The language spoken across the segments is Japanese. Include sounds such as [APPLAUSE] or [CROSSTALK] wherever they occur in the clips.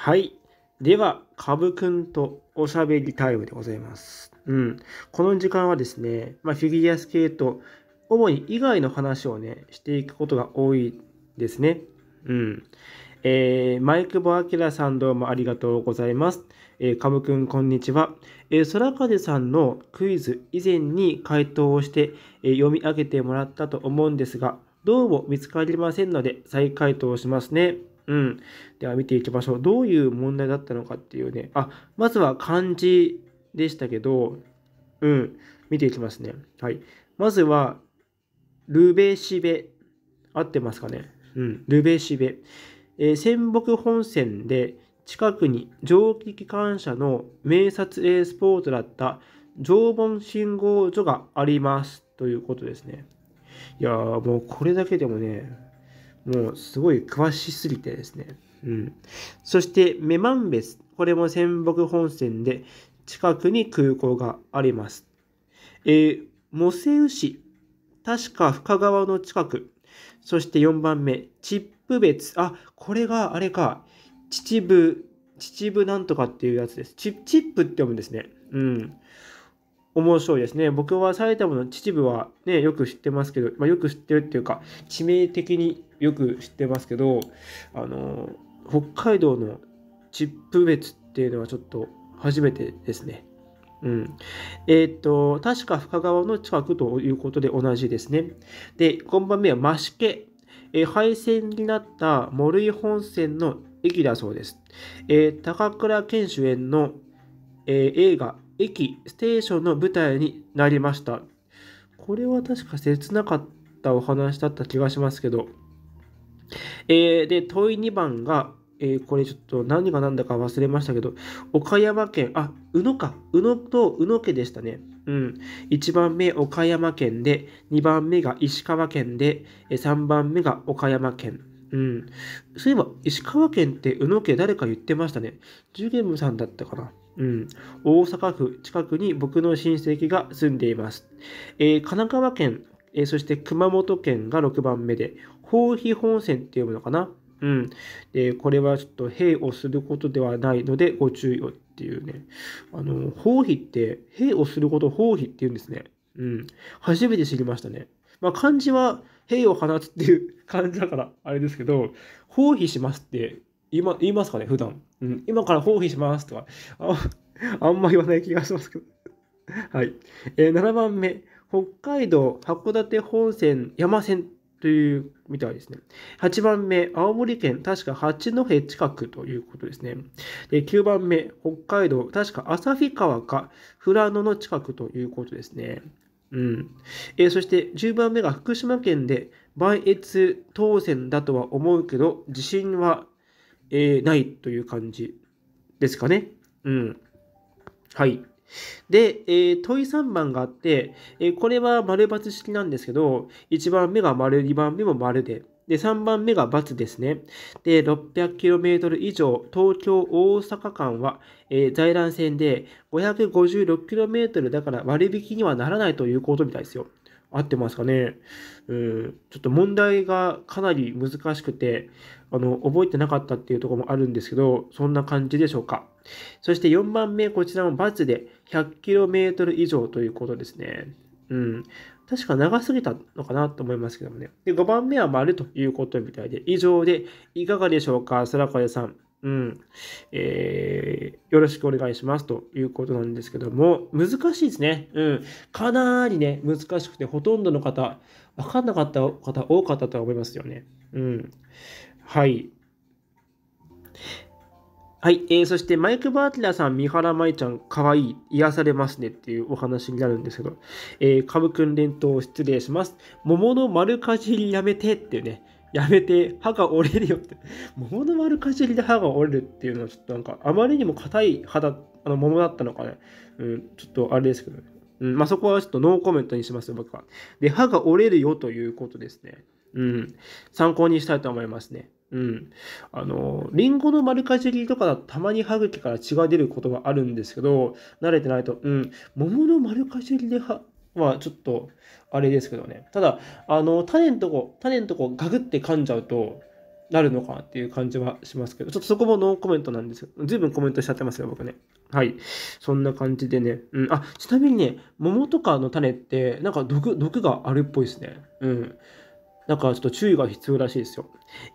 はい。では、かぶくんとおしゃべりタイムでございます。うん。この時間はですね、まあ、フィギュアスケート、主に以外の話をね、していくことが多いですね。うん。えー、マイクボアキラさんどうもありがとうございます。えー、カブくんこんにちは。えー、空風さんのクイズ以前に回答をして、えー、読み上げてもらったと思うんですが、どうも見つかりませんので再回答しますね。うん。では見ていきましょう。どういう問題だったのかっていうね。あ、まずは漢字でしたけど、うん。見ていきますね。はい。まずは、ルベシベ。合ってますかね。うん。ルベシベ。えー、仙北本線で近くに蒸気機関車の名撮影スポートだった常盆信号所があります。ということですね。いやー、もうこれだけでもね、もうすごい詳しすぎてですね。うん。そして、メマンベス。これも仙北本線で、近くに空港があります。えー、モセウ市。確か深川の近く。そして4番目、チップ別。あ、これがあれか。秩父、秩父なんとかっていうやつです。チップって読むんですね。うん。面白いですね。僕は埼玉の秩父はね、よく知ってますけど、まあ、よく知ってるっていうか、致命的によく知ってますけどあの北海道のチップ別っていうのはちょっと初めてですね。うん。えっ、ー、と、確か深川の近くということで同じですね。で、4番目は増毛。えー、廃線になった森井本線の駅だそうです。えー、高倉健主演の、え映画、駅、ステーションの舞台になりました。これは確か切なかったお話だった気がしますけど、えー、で、問い2番が、えー、これちょっと何が何だか忘れましたけど、岡山県、あ、宇野か。宇野と宇野家でしたね。うん。1番目、岡山県で、2番目が石川県で、3番目が岡山県。うん。そういえば、石川県って宇野家誰か言ってましたね。ジュゲムさんだったかな。うん。大阪府近くに僕の親戚が住んでいます。えー、神奈川県、えー、そして熊本県が6番目で、包皮本線って呼ぶのかな。うん。で、これはちょっと兵をすることではないのでご注意をっていうね。あの、包皮って、兵をすること包皮って言うんですね。うん。初めて知りましたね。まあ、漢字は兵を放つっていう漢字だから、あれですけど、包皮しますって今言いますかね、普段。うん。今から包皮しますとか、ああんま言わない気がしますけど。はい。えー、7番目。北海道函館本線山線というみたいですね。8番目、青森県、確か八戸近くということですね。で9番目、北海道、確か旭川か富良野の近くということですね。うん。えそして10番目が福島県で、磐越当選だとは思うけど、自信は、えー、ないという感じですかね。うん。はい。で、えー、問い3番があって、えー、これは丸×式なんですけど、1番目が丸、2番目も丸で、で、3番目が×ですね。で、600km 以上、東京大阪間は、えー、在来線で 556km だから割引にはならないということみたいですよ。合ってますかねうん、ちょっと問題がかなり難しくて、あの、覚えてなかったっていうところもあるんですけど、そんな感じでしょうか。そして4番目、こちらも×で 100km 以上ということですね。うん。確か長すぎたのかなと思いますけどもね。で、5番目は丸ということみたいで、以上でいかがでしょうか、空風さん。うん。えー、よろしくお願いしますということなんですけども、難しいですね。うん。かなりね、難しくて、ほとんどの方、わかんなかった方多かったとは思いますよね。うん。はい。はい、えー、そしてマイク・バーティラさん、三原舞ちゃん、かわいい、癒されますねっていうお話になるんですけど、えー、株くん連投失礼します。桃の丸かじりやめてっていうね、やめて、歯が折れるよって、桃の丸かじりで歯が折れるっていうのは、ちょっとなんか、あまりにも硬い歯だ、あの桃だったのかね、うん、ちょっとあれですけどね。うん、まあ、そこはちょっとノーコメントにしますよ、僕は。で、歯が折れるよということですね。うん、参考にしたいと思いますね。うん。あの、リンゴの丸かじりとかだとたまに歯茎から血が出ることがあるんですけど、慣れてないと、うん、桃の丸かじりでは、まあ、ちょっと、あれですけどね。ただ、あの、種のとこ、種のとこガグって噛んじゃうと、なるのかっていう感じはしますけど、ちょっとそこもノーコメントなんですよ。随分コメントしちゃってますよ、僕ね。はい。そんな感じでね。うん。あ、ちなみにね、桃とかの種って、なんか毒、毒があるっぽいですね。うん。だからちょっと注意が必要らしいですよ。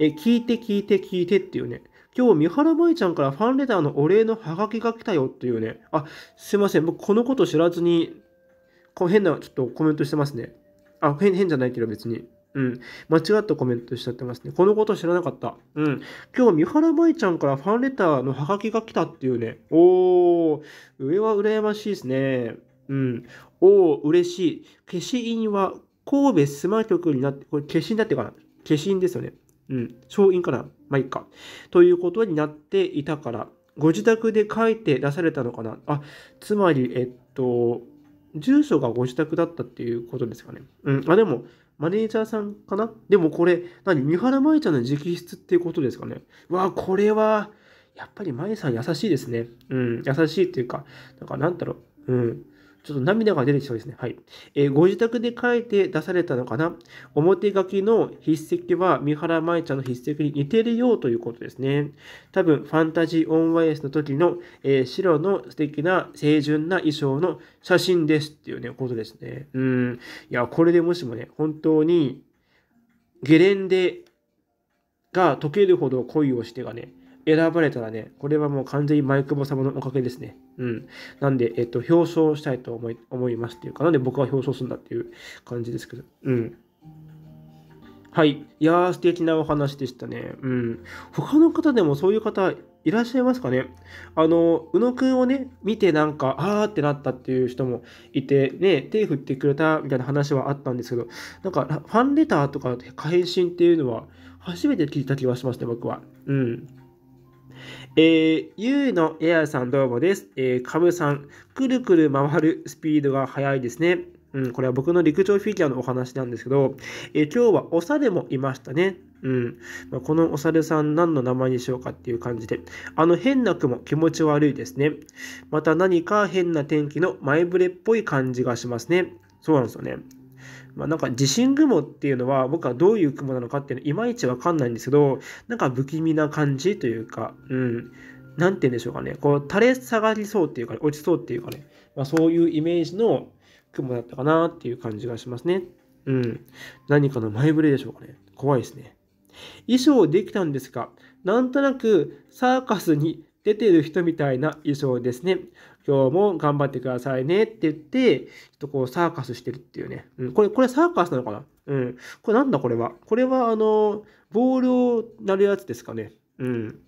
え、聞いて聞いて聞いてっていうね。今日、三原舞ちゃんからファンレターのお礼のハガキが来たよっていうね。あ、すいません。僕、このこと知らずに、こ変な、ちょっとコメントしてますね。あ、変、変じゃないけど別に。うん。間違ったコメントしちゃってますね。このこと知らなかった。うん。今日、三原舞ちゃんからファンレターのハガキが来たっていうね。おー、上は羨ましいですね。うん。おー、嬉しい。消し印は神戸スマ局になって、これ、化身だってかな化身ですよね。うん。松陰かなまあ、いいか。ということになっていたから、ご自宅で書いて出されたのかなあ、つまり、えっと、住所がご自宅だったっていうことですかね。うん。あ、でも、マネージャーさんかなでもこれ、何三原舞ちゃんの直筆っていうことですかね。わあ、これは、やっぱり舞さん優しいですね。うん。優しいっていうか、なんかなんだろう。うん。ちょっと涙が出てきそうですね。はい。えー、ご自宅で書いて出されたのかな表書きの筆跡は三原舞ちゃんの筆跡に似てるよということですね。多分、ファンタジーオンワイエスの時の、えー、白の素敵な清純な衣装の写真ですっていうね、ことですね。うん。いや、これでもしもね、本当に、ゲレンデが溶けるほど恋をしてがね、選ばれたらね、これはもう完全にマイクボ様のおかげですね。うん。なんで、えっと、表彰したいと思い思いますっていうか、なんで僕は表彰するんだっていう感じですけど、うん。はい。いやー、素敵なお話でしたね。うん。他の方でもそういう方いらっしゃいますかねあの、宇野くんをね、見てなんか、あーってなったっていう人もいて、ね、手振ってくれたみたいな話はあったんですけど、なんか、ファンレターとか返信っていうのは初めて聞いた気がしますね、僕は。うん。えー、ゆうのエアさんどうもです。えー、かぶさん、くるくる回るスピードが速いですね。うん、これは僕の陸上フィギュアのお話なんですけど、えー、今日はお猿もいましたね。うんまあ、このお猿さん何の名前にしようかっていう感じで、あの変な雲気持ち悪いですね。また何か変な天気の前触れっぽい感じがしますね。そうなんですよね。まあ、なんか地震雲っていうのは僕はどういう雲なのかっていうのいまいちわかんないんですけどなんか不気味な感じというかうん何て言うんでしょうかねこう垂れ下がりそうっていうか、ね、落ちそうっていうかね、まあ、そういうイメージの雲だったかなっていう感じがしますねうん何かの前触れでしょうかね怖いですね衣装できたんですがなんとなくサーカスに出てる人みたいな衣装ですね。今日も頑張ってくださいねって言って、ちょっとこうサーカスしてるっていうね。うん、これ、これサーカスなのかなうん。これなんだこれは。これはあの、ボールを鳴るやつですかね。うん。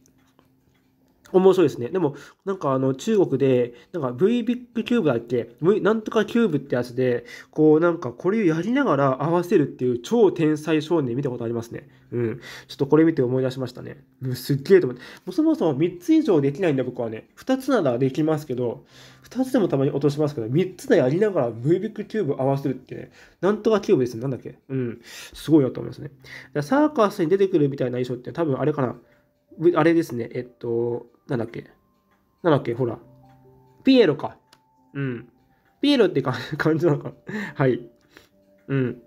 面白いですね。でも、なんかあの、中国で、なんか v ビッグキューブだっけ ?V、なんとかキューブってやつで、こうなんかこれをやりながら合わせるっていう超天才少年見たことありますね。うん。ちょっとこれ見て思い出しましたね。うん、すっげえと思って。もうそもそも3つ以上できないんだ僕はね。2つならできますけど、2つでもたまに落としますけど、3つでやりながら v ビッグキューブ合わせるってね、なんとかキューブですね。なんだっけうん。すごいなと思いますね。サーカスに出てくるみたいな衣装って多分あれかな。あれですね。えっと、なんだっけなんだっけほら。ピエロか。うん。ピエロって [LAUGHS] 感じなのか。はい。うん。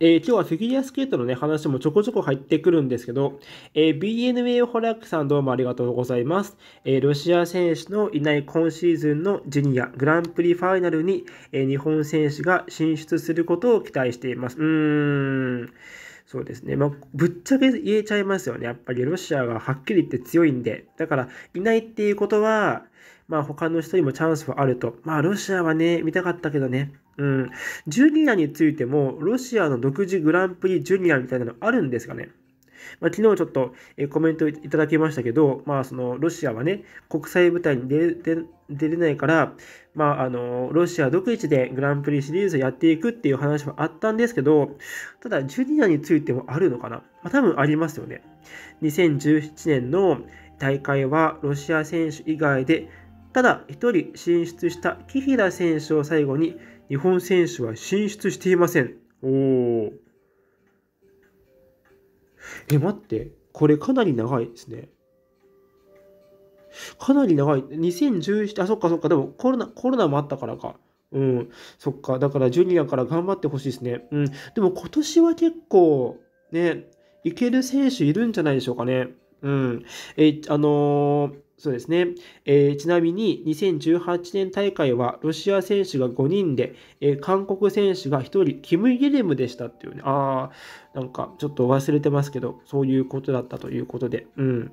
えー、今日はフィギュアスケートのね、話もちょこちょこ入ってくるんですけど、えー、BNA ホラックさんどうもありがとうございます。えー、ロシア選手のいない今シーズンのジュニアグランプリファイナルに、え日本選手が進出することを期待しています。うーん。そうですね。まあ、ぶっちゃけ言えちゃいますよね。やっぱりロシアがはっきり言って強いんで。だから、いないっていうことは、まあ、他の人にもチャンスはあると。まあ、ロシアはね、見たかったけどね。うん。ジュニアについても、ロシアの独自グランプリジュニアみたいなのあるんですかね。まあ、昨日ちょっとコメントいただきましたけど、まあ、そのロシアはね、国際舞台に出出れないから、まあ、あのロシア独自でグランプリシリーズをやっていくっていう話はあったんですけど、ただ、ジュニアについてもあるのかな、まあ、多分ありますよね。2017年の大会はロシア選手以外で、ただ1人進出した紀平選手を最後に、日本選手は進出していません。おーえ、待って、これかなり長いですね。かなり長い。2017、あ、そっかそっか。でもコロナ、コロナもあったからか。うん。そっか。だから、ジュニアから頑張ってほしいですね。うん。でも今年は結構、ね、いける選手いるんじゃないでしょうかね。うん。え、あのー、そうですね、えー、ちなみに2018年大会はロシア選手が5人で、えー、韓国選手が1人キム・ゲレムでしたっていうねああなんかちょっと忘れてますけどそういうことだったということでうん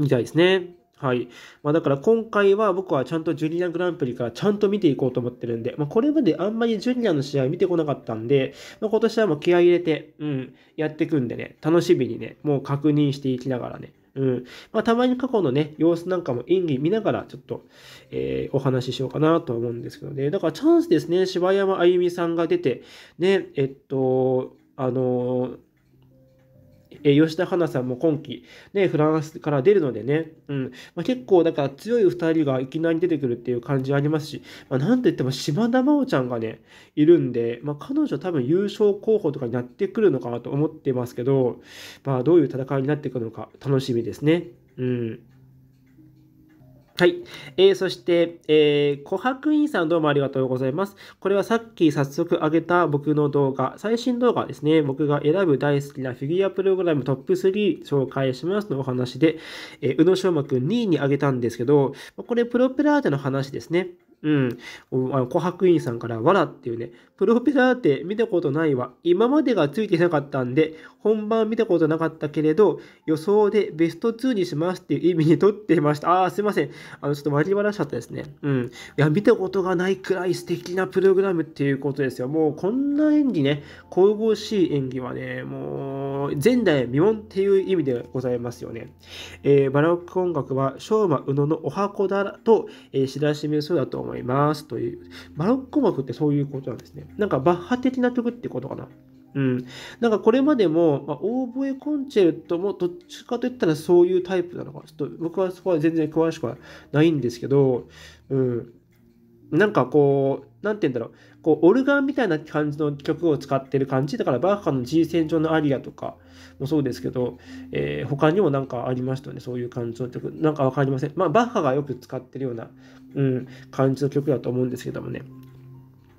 みたいですねはい。まあ、だから今回は僕はちゃんとジュニアグランプリからちゃんと見ていこうと思ってるんで、まあ、これまであんまりジュニアの試合見てこなかったんで、まあ、今年はもう気合入れて、うん、やっていくんでね、楽しみにね、もう確認していきながらね、うん。まあ、たまに過去のね、様子なんかも演技見ながら、ちょっと、えー、お話ししようかなと思うんですけどね。だからチャンスですね。柴山あゆみさんが出て、ね、えっと、あのー、え吉田花さんも今季、ね、フランスから出るのでね、うんまあ、結構だから強い2人がいきなり出てくるっていう感じありますし、まあ、なんといっても島田真央ちゃんがね、いるんで、まあ、彼女多分優勝候補とかになってくるのかなと思ってますけど、まあ、どういう戦いになってくるのか楽しみですね。うんはい。えー、そして、えー、琥珀院さんどうもありがとうございます。これはさっき早速上げた僕の動画、最新動画ですね。僕が選ぶ大好きなフィギュアプログラムトップ3紹介しますのお話で、えー、宇野昌磨くん2位に上げたんですけど、これプロペラーでの話ですね。うん。琥珀院さんから、わらっていうね、プロペラーて見たことないわ。今までがついてなかったんで、本番見たことなかったけれど、予想でベスト2にしますっていう意味にとってました。ああ、すいません。あの、ちょっと割り笑っちゃったですね。うん。いや、見たことがないくらい素敵なプログラムっていうことですよ。もう、こんな演技ね、神々しい演技はね、もう、前代未聞っていう意味でございますよね。えー、バラック音楽は、昭和宇野のお箱だと、えー、知らしめそうだと思いますという。バロックってそういうことなんですね。なんかバッハ的な曲ってことかな。うん。なんかこれまでも、まあ、オーボエコンチェルトもどっちかといったらそういうタイプなのか。ちょっと僕はそこは全然詳しくはないんですけど、うん。なんかこう、なんて言うんだろう、こう、オルガンみたいな感じの曲を使ってる感じ、だからバッハの G 線上のアリアとかもそうですけど、えー、他にもなんかありましたね、そういう感じの曲。なんかわかりません。まあ、バッハがよく使ってるような、うん、感じの曲だと思うんですけどもね。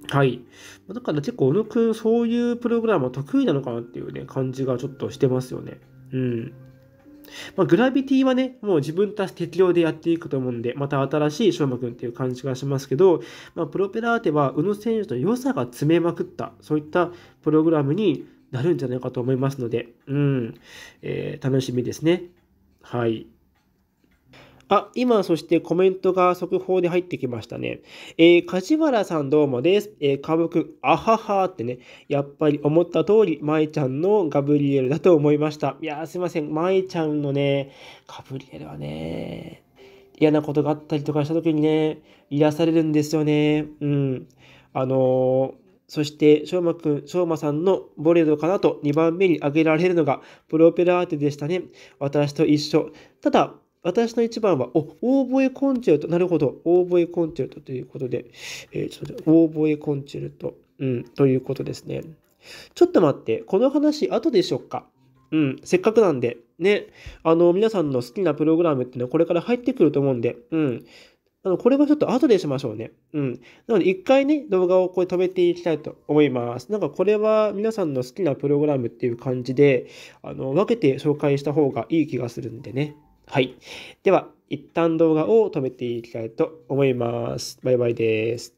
はい。だから結構、小野くん、そういうプログラムは得意なのかなっていうね、感じがちょっとしてますよね。うん。まあ、グラビティはね、もう自分たち適量でやっていくと思うんで、また新しい翔馬くんっていう感じがしますけど、まあ、プロペラーテは宇野選手の良さが詰めまくった、そういったプログラムになるんじゃないかと思いますので、うん、えー、楽しみですね。はい。あ、今、そしてコメントが速報で入ってきましたね。えー、梶原さんどうもです。えー、かぶくん、あははってね、やっぱり思った通り、舞ちゃんのガブリエルだと思いました。いやー、すいません。舞ちゃんのね、ガブリエルはね、嫌なことがあったりとかした時にね、癒されるんですよね。うん。あのーそして、しょうまくん、しょうまさんのボレードかなと2番目に挙げられるのが、プロペラーテでしたね。私と一緒。ただ、私の一番は、お、オーボエコンチェルト。なるほど。オーボエコンチェルトということで、えー、ちょっとオーボエコンチェルト。うん、ということですね。ちょっと待って。この話、後でしょうか。うん、せっかくなんで、ね、あの、皆さんの好きなプログラムっていうのはこれから入ってくると思うんで、うん。あの、これはちょっと後でしましょうね。うん。なので、一回ね、動画をこう止めていきたいと思います。なんかこれは皆さんの好きなプログラムっていう感じで、あの、分けて紹介した方がいい気がするんでね。はい。では、一旦動画を止めていきたいと思います。バイバイです。